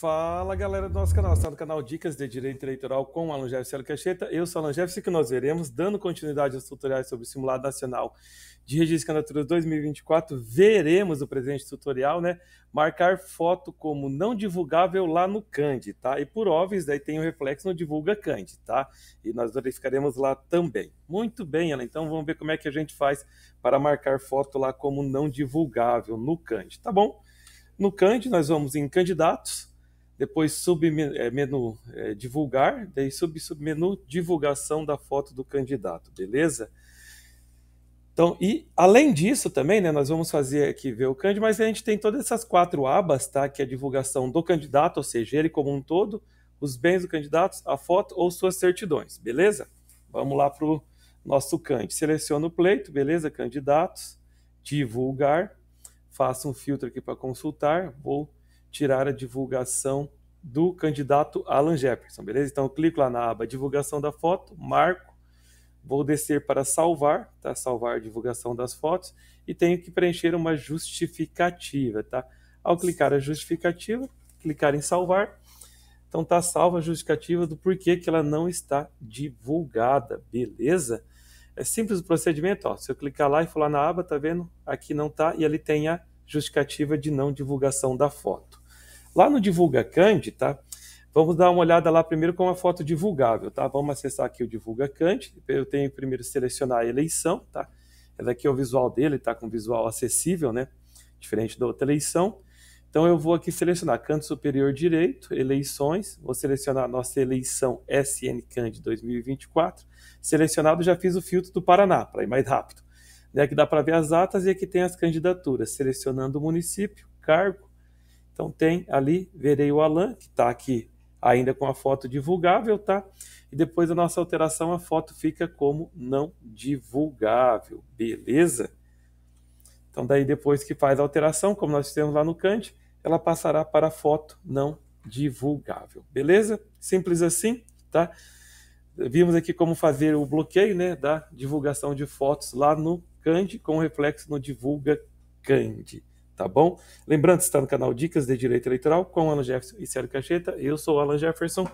Fala galera do nosso canal, está no canal Dicas de Direito Eleitoral com Alan Jefferson Cacheta. Eu sou Alan Jefferson que nós veremos, dando continuidade aos tutoriais sobre o Simulado Nacional de Registro de Candidaturas 2024. Veremos o presente tutorial, né? Marcar foto como não divulgável lá no Cand, tá? E por óbvio, daí tem o um reflexo no Divulga Cand, tá? E nós verificaremos lá também. Muito bem, Alan, então vamos ver como é que a gente faz para marcar foto lá como não divulgável no Cand, tá bom? No Cand, nós vamos em Candidatos depois submenu é, é, divulgar, daí sub submenu divulgação da foto do candidato, beleza? Então, e além disso também, né, nós vamos fazer aqui ver o Cândido, mas a gente tem todas essas quatro abas, tá? Que é a divulgação do candidato, ou seja, ele como um todo, os bens do candidato, a foto ou suas certidões, beleza? Vamos lá para o nosso Cândido. Seleciona o pleito, beleza? Candidatos, divulgar, faço um filtro aqui para consultar, vou tirar a divulgação do candidato Alan Jefferson, beleza? Então eu clico lá na aba divulgação da foto, marco, vou descer para salvar, tá? Salvar a divulgação das fotos e tenho que preencher uma justificativa, tá? Ao clicar a justificativa, clicar em salvar, então tá salva a justificativa do porquê que ela não está divulgada, beleza? É simples o procedimento, ó. Se eu clicar lá e for lá na aba, tá vendo? Aqui não tá e ali tem a justificativa de não divulgação da foto. Lá no Divulga Cante, tá? Vamos dar uma olhada lá primeiro com a foto divulgável, tá? Vamos acessar aqui o Divulga Cante. Eu tenho primeiro selecionar a eleição, tá? É daqui é o visual dele, tá? Com visual acessível, né? Diferente da outra eleição. Então eu vou aqui selecionar canto superior direito, eleições, vou selecionar a nossa eleição SN Cand 2024. Selecionado, já fiz o filtro do Paraná, para ir mais rápido. Aqui né, dá para ver as atas e aqui tem as candidaturas, selecionando o município, cargo, então tem ali, verei o Alan, que está aqui ainda com a foto divulgável, tá? E depois da nossa alteração, a foto fica como não divulgável, beleza? Então daí depois que faz a alteração, como nós temos lá no Kant, ela passará para a foto não divulgável, beleza? Simples assim, tá? Vimos aqui como fazer o bloqueio, né, da divulgação de fotos lá no Kand com reflexo no divulga Kand tá bom? Lembrando, está no canal Dicas de Direito Eleitoral com Alan Jefferson e Célio Cacheta. Eu sou o Alan Jefferson.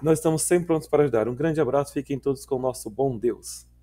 Nós estamos sempre prontos para ajudar. Um grande abraço, fiquem todos com o nosso bom Deus.